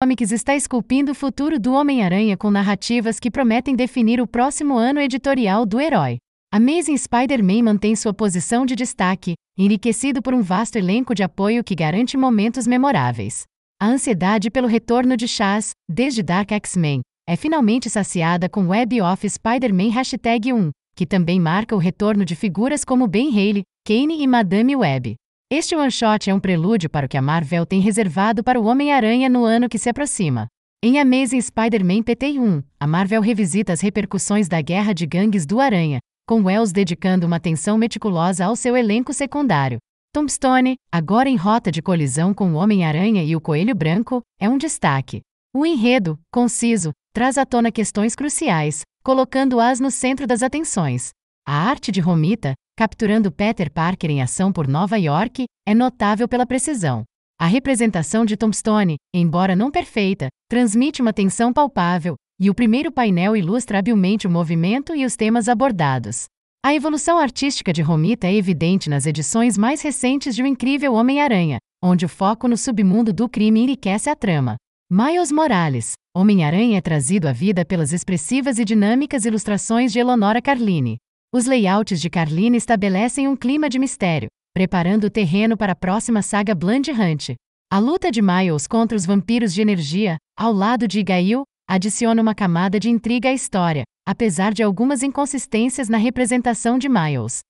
Comics está esculpindo o futuro do Homem-Aranha com narrativas que prometem definir o próximo ano editorial do herói. Amazing Spider-Man mantém sua posição de destaque, enriquecido por um vasto elenco de apoio que garante momentos memoráveis. A ansiedade pelo retorno de Chaz, desde Dark X-Men, é finalmente saciada com Web of Spider-Man 1, que também marca o retorno de figuras como Ben Haley, Kane e Madame Web. Este one-shot é um prelúdio para o que a Marvel tem reservado para o Homem-Aranha no ano que se aproxima. Em Amazing Spider-Man PT1, a Marvel revisita as repercussões da guerra de gangues do Aranha, com Wells dedicando uma atenção meticulosa ao seu elenco secundário. Tombstone, agora em rota de colisão com o Homem-Aranha e o Coelho Branco, é um destaque. O enredo, conciso, traz à tona questões cruciais, colocando-as no centro das atenções. A arte de Romita, capturando Peter Parker em ação por Nova York, é notável pela precisão. A representação de Tombstone, embora não perfeita, transmite uma tensão palpável, e o primeiro painel ilustra habilmente o movimento e os temas abordados. A evolução artística de Romita é evidente nas edições mais recentes de O Incrível Homem-Aranha, onde o foco no submundo do crime enriquece a trama. Miles Morales, Homem-Aranha é trazido à vida pelas expressivas e dinâmicas ilustrações de Eleonora Carlini. Os layouts de Carlina estabelecem um clima de mistério, preparando o terreno para a próxima saga Bland Hunt. A luta de Miles contra os vampiros de energia, ao lado de Gail, adiciona uma camada de intriga à história, apesar de algumas inconsistências na representação de Miles.